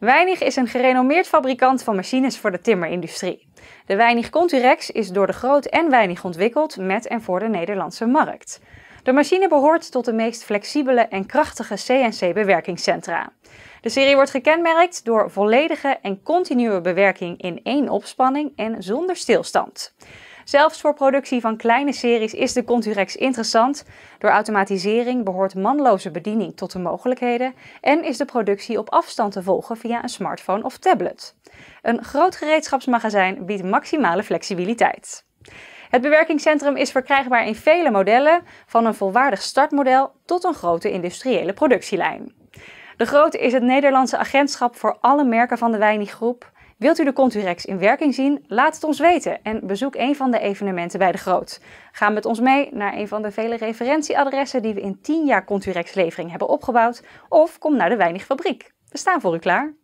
Weinig is een gerenommeerd fabrikant van machines voor de timmerindustrie. De Weinig Conturex is door de Groot en Weinig ontwikkeld met en voor de Nederlandse markt. De machine behoort tot de meest flexibele en krachtige CNC-bewerkingscentra. De serie wordt gekenmerkt door volledige en continue bewerking in één opspanning en zonder stilstand. Zelfs voor productie van kleine series is de Conturex interessant. Door automatisering behoort manloze bediening tot de mogelijkheden en is de productie op afstand te volgen via een smartphone of tablet. Een groot gereedschapsmagazijn biedt maximale flexibiliteit. Het bewerkingscentrum is verkrijgbaar in vele modellen, van een volwaardig startmodel tot een grote industriële productielijn. De grote is het Nederlandse agentschap voor alle merken van de Wijnigroep. Wilt u de Conturex in werking zien? Laat het ons weten en bezoek een van de evenementen bij de Groot. Ga met ons mee naar een van de vele referentieadressen die we in 10 jaar Conturex-levering hebben opgebouwd of kom naar de Weinig fabriek. We staan voor u klaar.